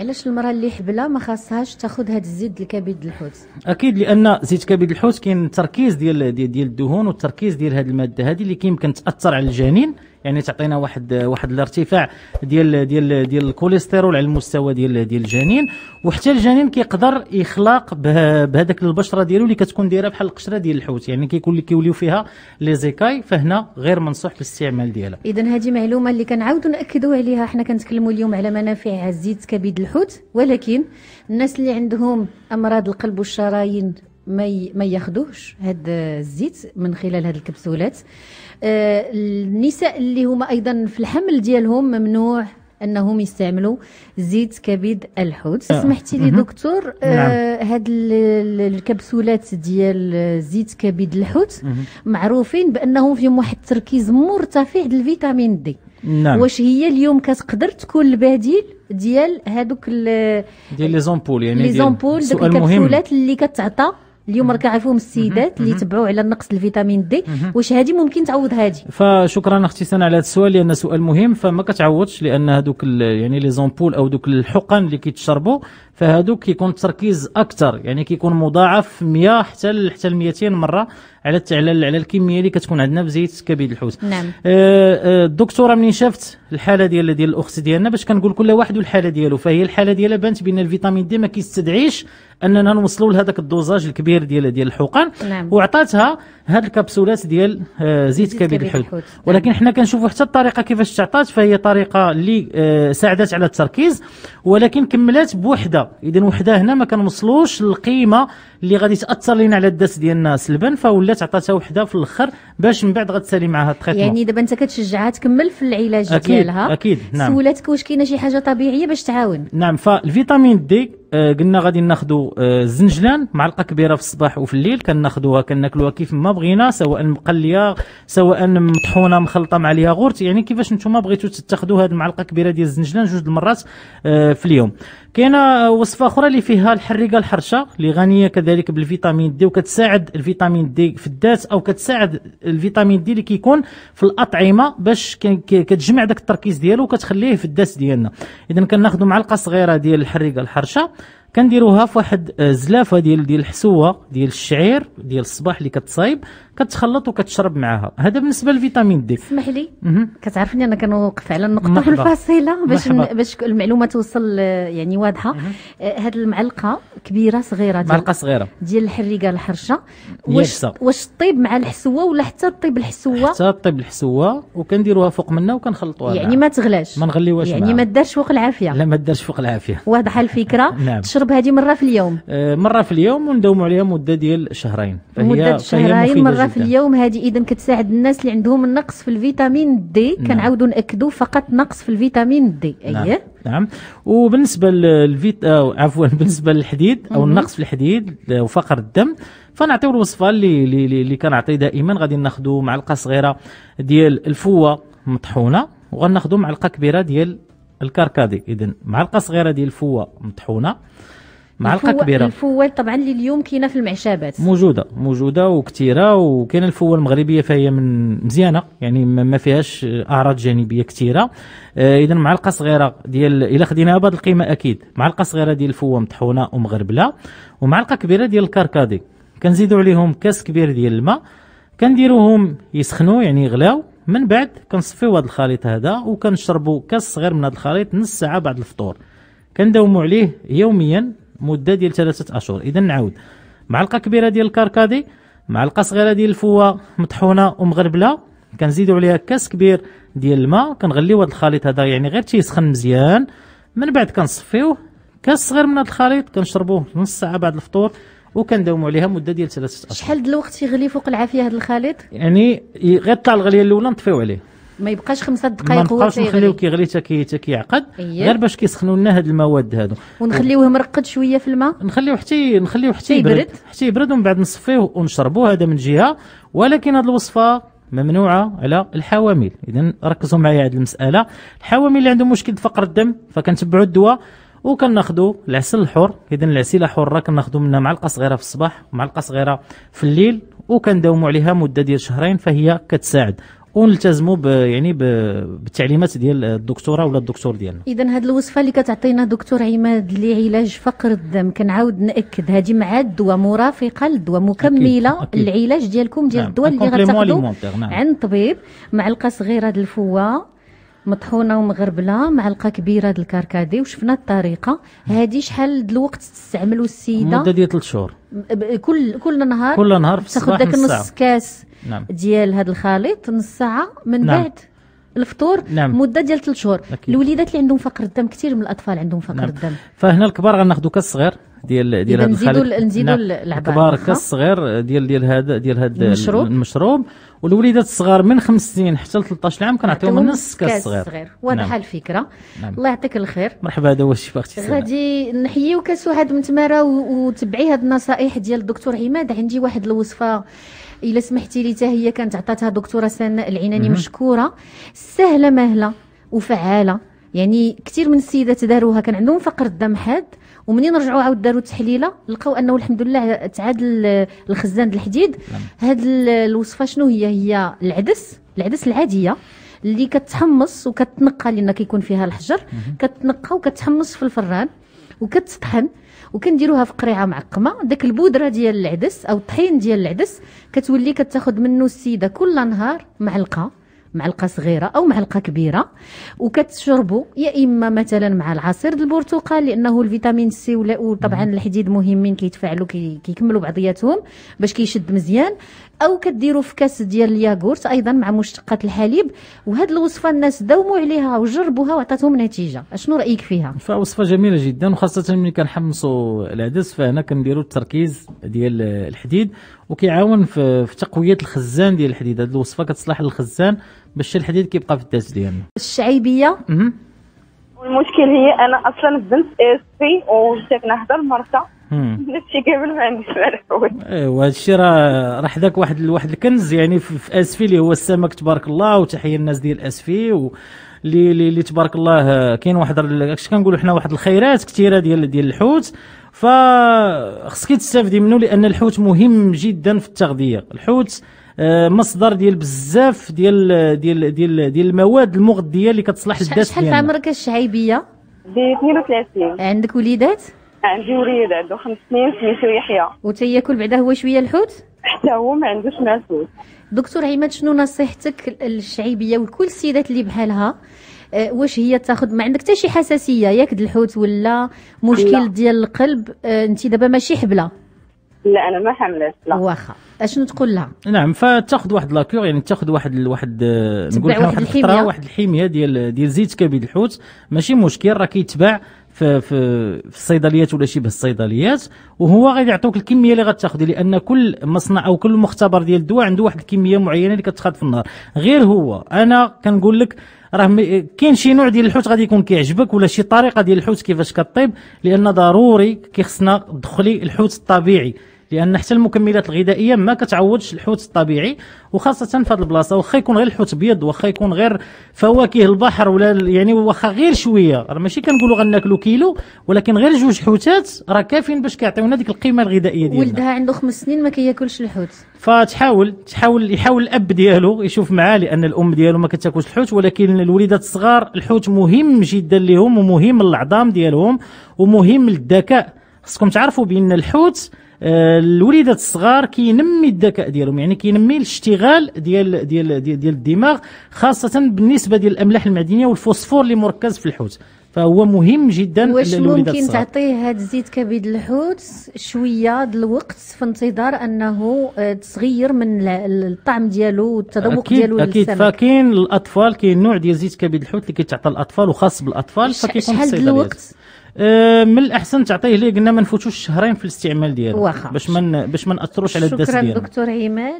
علاش المراه اللي حبله ما خاصهاش تاخذ هذا الزيت الكبد الحوت اكيد لان زيت كبد الحوت كاين التركيز ديال ديال, ديال الدهون والتركيز ديال هذه الماده هذه اللي كيمكن تاثر على الجنين يعني تعطينا واحد واحد الارتفاع ديال ديال ديال الكوليسترول على المستوى ديال ديال الجنين وحتى الجنين كيقدر يخلق بهذاك البشره ديالو اللي كتكون دايره بحال القشره ديال الحوت يعني كيكون كيوليو فيها لي زيكاي فهنا غير منصوح بالاستعمال ديالها اذا هذه معلومه اللي كنعاودوا ناكدوا عليها حنا كنتكلموا اليوم على منافع الزيت كبد الحوت ولكن الناس اللي عندهم امراض القلب والشرايين ما ما ياخذوش هذا الزيت من خلال هذه الكبسولات آه، النساء اللي هما ايضا في الحمل ديالهم ممنوع انهم يستعملوا زيت كبد الحوت آه. سمحتي لي دكتور آه نعم. هاد الكبسولات ديال زيت كبد الحوت معروفين بانهم فيهم واحد التركيز مرتفع للفيتامين دي نعم. واش هي اليوم كتقدر تكون البديل ديال هذوك ديال لي زومبول يعني لي زومبول ديك الكبسولات اللي كتعطى اليوم راه كيعرفوهم السيدات اللي تبعوا على نقص الفيتامين دي واش هذه ممكن تعوض هذه فشكرا اختي سنة على هذا السؤال لان سؤال مهم فما كتعوضش لان هذوك يعني لي زومبول او دوك الحقن اللي كيتشربوا فهادو كيكون التركيز اكثر يعني كيكون مضاعف 100 حتى حتى 200 مره على على على الكميه اللي كتكون عندنا في زيت كبد الحوت نعم آه، آه، الدكتوره منين شافت الحاله ديال ديال الاخت ديالنا باش كنقول كل واحد والحاله ديالو فهي الحاله ديالها بانت بان الفيتامين دي ما كيستدعيش اننا نوصلوا لهذاك الدوزاج الكبير ديال ديال الحقن نعم. وعطاتها هاد الكبسولات ديال آه، زيت كبد الحوت آه. ولكن حنا كنشوفوا حتى الطريقه كيفاش تعطات فهي طريقه اللي آه، ساعدت على التركيز ولكن كملات بوحده اذا وحده هنا ما كنوصلوش للقيمه اللي غادي تاثر لنا على الدس ديالنا سلبا فولات عطاتها وحده في الاخر باش من بعد غتسالي معها التريتمون يعني دابا انت كتشجعها تكمل في العلاج أكيد ديالها اكيد نعم سولاتك واش كاينه شي حاجه طبيعيه باش تعاون نعم فالفيتامين دي آه، قلنا غادي ناخذوا الزنجلان آه، معلقه كبيره في الصباح وفي الليل كناخذوها كناكلوها كيف ما بغينا سواء مقليه سواء مطحونه مخلطه مع الياغورت يعني كيفاش نتوما بغيتوا تاخذوا هذه المعلقه كبيره ديال الزنجلان جوج المرات آه، في اليوم كاينه وصفه اخرى اللي فيها الحريقه الحرشه اللي غنيه كذلك بالفيتامين دي وكتساعد الفيتامين دي في الدات او كتساعد الفيتامين دي اللي كيكون في الاطعمه باش كتجمع داك التركيز ديالو وكتخليه في الدات ديالنا اذا كناخذوا معلقه صغيره ديال الحريقه الحرشه كنديروها في واحد آه، زلافه ديال ديال الحسوه ديال الشعير ديال الصباح اللي كتصايب كتخلط وكتشرب معاها هذا بالنسبه للفيتامين دي اسمح لي كتعرفني انا كنوقف على النقطه في الفاصله باش ن... باش المعلومه توصل آه، يعني واضحه هذه آه، المعلقه كبيره صغيره ديال معلقه صغيره ديال الحريقه الحرشه واش واش طيب مع الحسوه ولا حتى طيب الحسوه حتى طيب الحسوه وكنديروها فوق منها وكنخلطوها يعني معها. ما تغلاش ما نغليوهاش يعني معها. ما دارش فوق العافيه لا ما دارش فوق العافيه واضحه الفكره نعم المغرب هذه مره في اليوم آه، مره في اليوم ونداوموا عليها مده ديال شهرين فهي مده شهرين مره في اليوم هذه اذا كتساعد الناس اللي عندهم النقص في الفيتامين دي نعم. كنعاودوا ناكدوا فقط نقص في الفيتامين دي نعم. اييه نعم وبالنسبه للفيت آه، عفوا بالنسبه للحديد او النقص في الحديد آه، وفقر الدم فنعطيو الوصفه اللي اللي, اللي كنعطي دائما غادي ناخذوا معلقه صغيره ديال الفوه مطحونه وغناخذوا معلقه كبيره ديال الكركدي اذا معلقه صغيره ديال الفوه مطحونه معلقه الفوة كبيره الفوه طبعا اللي اليوم كاينه في المعشابات موجوده موجوده وكثيره وكاينه الفوه المغربيه فهي من مزيانه يعني ما فيهاش اعراض جانبيه كثيره آه اذا معلقه صغيره ديال الا خديناها بهذه القيمه اكيد معلقه صغيره ديال الفوه مطحونه ومغربله ومعلقه كبيره ديال الكركدي كنزيدوا عليهم كاس كبير ديال الماء كنديروهم يسخنوا يعني يغلاو من بعد كنصفيو هذا الخليط هذا وكنشربوا كاس صغير من هذا الخليط نص ساعه بعد الفطور كنداوموا عليه يوميا مده ديال ثلاثه اشهر اذا نعاود معلقه كبيره ديال الكركدي معلقه صغيره ديال الفوه مطحونه ومغربله كنزيدوا عليها كاس كبير ديال الماء كنغليو هذا الخليط هذا يعني غير تيسخن مزيان من بعد كنصفيوه كاس صغير من هذا الخليط كنشربوه نص ساعه بعد الفطور وكنداوموا عليها مده ديال ثلاثه اشهر شحال د الوقت يغلي فوق العافيه هذا الخليط يعني غير طلع الغليه الاولى نطفيو عليه ما يبقاش خمسة دقائق هو تيغلي ما نخليوه كيغلي حتى كي كيعقد إيه؟ غير باش كيسخنوا لنا هاد المواد هادو ونخليوه مرقد شويه في الماء نخليوه حتى نخليوه حتى يبرد حتى يبرد ومن بعد نصفيه ونشربوه هذا من جهه ولكن هاد الوصفه ممنوعه على الحوامل اذا ركزوا معايا هذه المساله الحوامل اللي عندهم مشكل فقر الدم فكنتبعوا الدواء وكناخذوا العسل الحر اذا العسيله حره كناخذوا منها معلقه صغيره في الصباح ومعلقه صغيره في الليل وكنداوموا عليها مده ديال شهرين فهي كتساعد ونلتزموا يعني بالتعليمات ديال الدكتوره ولا الدكتور ديالنا اذا هذه الوصفه اللي كتعطينا دكتور عماد لعلاج فقر الدم كنعاود ناكد هذه مع الدواء مرافقه للدواء مكمله للعلاج ديالكم ديال نعم، الدواء اللي غتاخذوا نعم. عند طبيب معلقه صغيره ديال الفوا مطحونه ومغربله معلقه كبيره د الكركادي وشفنا الطريقه هذه شحال د الوقت تستعمل السيده مده ديال 3 شهور كل كل نهار كل نهار في تاخذ داك نص كاس نعم. ديال هذا الخليط نص ساعه من نعم. بعد الفطور نعم. مده ديال 3 شهور الوليدات اللي عندهم فقر الدم كثير من الاطفال عندهم فقر نعم. الدم فهنا الكبار غناخذوا كاس صغير ديال ديال هذا نزيدوا نزيدوا العباد كبار كالصغير ديال ديال هذا ديال هذا المشروب المشروب والوليدات الصغار من خمس سنين حتى ل 13 عام كنعطيهم نص كاس صغير واضحه نعم. الفكره نعم. الله يعطيك الخير مرحبا هذا هو الشيء اختي غادي نحييو واحد من تماره وتبعي هاد النصائح ديال الدكتور عماد عندي واحد الوصفه الا سمحتي لي تاهي هي كانت عطاتها دكتوره سناء العناني مشكوره سهله مهله وفعاله يعني كثير من السيدات داروها كان عندهم فقر الدم حاد ومنين رجعوا عاود داروا تحليله لقاو انه الحمد لله تعادل الخزان الحديد نعم. هاد الوصفه شنو هي هي العدس العدس العاديه اللي كتحمص وكتنقى لان كيكون فيها الحجر كتنقى وكتحمص في الفران وكتطحن وكنديروها في قريعه معقمه داك البودره ديال العدس او الطحين ديال العدس كتولي كتاخذ منه السيده كل نهار معلقه معلقه صغيره او معلقه كبيره وكتشربوا يا اما مثلا مع العصير البرتقال لانه الفيتامين سي وطبعا الحديد مهمين كيتفاعلوا كيكملوا بعضياتهم باش كيشد مزيان او كديروا في كاس ديال الياغورت ايضا مع مشتقات الحليب وهاد الوصفه الناس داوموا عليها وجربوها وعطاتهم نتيجه اشنو رايك فيها فوصفه جميله جدا وخاصه ملي كنحمصوا العدس فهنا كنديروا التركيز ديال الحديد وكيعاون في تقويه الخزان ديال الحديد هاد الوصفه كتصلح للخزان باش الحديد كيبقى في التسليم الشعيبيه والمشكل هي انا اصلا بنت بي وجيت نهضر مرتا نفسي قبل ما عنديش ايوا هذا الشيء راه راه حداك واحد واحد الكنز يعني في اسفي اللي هو السمك تبارك الله وتحيه الناس ديال اسفي و اللي اللي تبارك الله كاين واحد اش كنقولوا حنا واحد الخيرات كثيره ديال ديال الحوت فخصك تستافدي منه لان الحوت مهم جدا في التغذيه الحوت آه، مصدر ديال بزاف ديال ديال ديال ديال المواد المغذيه اللي كتصلح للدات شحال في عمرك الشعيبيه؟ ب 32 عندك وليدات؟ عندي وليد عنده خمس سنين سميتو يحيى وتياكل بعدا هو شويه الحوت؟ حتى هو ما عندوش مع الحوت دكتور عماد شنو نصيحتك للشعيبيه وكل السيدات اللي بحالها آه، واش هي تاخذ ما عندك حتى شي حساسيه ياك د الحوت ولا مشكل ديال القلب آه، انت دابا ماشي حبله لا انا ما حملت لا واخا اشنو تقول لها نعم فتاخذ واحد لاكور يعني تاخذ واحد واحد آه، نقول واحد, واحد الحميه واحد الحميه ديال ديال زيت كبد الحوت ماشي مشكل راه كيتباع في في في الصيدليات ولا شبه الصيدليات وهو غادي يعطوك الكميه اللي غتاخذي لان كل مصنع او كل مختبر ديال الدواء عنده واحد الكميه معينه اللي كتخاد في النهار غير هو انا كنقول لك راه كاين شي نوع ديال الحوت غادي يكون كيعجبك ولا شي طريقه ديال الحوت كيفاش كطيب لان ضروري كيخصنا دخلي الحوت الطبيعي لان حتى المكملات الغذائيه ما كتعوضش الحوت الطبيعي وخاصه في هذه البلاصه واخا يكون غير الحوت ابيض واخا يكون غير فواكه البحر ولا يعني واخا غير شويه راه ماشي كنقولوا غناكلوا كيلو ولكن غير جوج حوتات راه كافيين باش كيعطيونا ديك القيمه الغذائيه ديالنا ولدها عنده خمس سنين ما كياكلش الحوت فتحاول تحاول يحاول الاب ديالو يشوف معاه لان الام ديالو ما كتاكلش الحوت ولكن الوليدات الصغار الحوت مهم جدا لهم ومهم للعظام ديالهم ومهم للذكاء خصكم تعرفوا بان الحوت آه، الوليدات الصغار كينمي الذكاء ديالهم يعني كينمي الاشتغال ديال ديال ديال, ديال الدماغ خاصه بالنسبه ديال الاملاح المعدنيه والفوسفور اللي مركز في الحوت فهو مهم جدا واش ممكن تعطيه هذا الزيت كبد الحوت شويه ديال الوقت في انتظار انه آه، تصغير من الطعم ديالو والتذوق ديالو اكيد للسمك. فكاين الاطفال كاين نوع ديال زيت كبد الحوت اللي كيتعطى للاطفال وخاص بالاطفال فكيكون شحال الوقت أه، من الاحسن تعطيه ليه قلنا ما نفوتوش شهرين في الاستعمال ديالو باش ما باش ما ناثروش على الداس ديالو شكرا دكتور عماد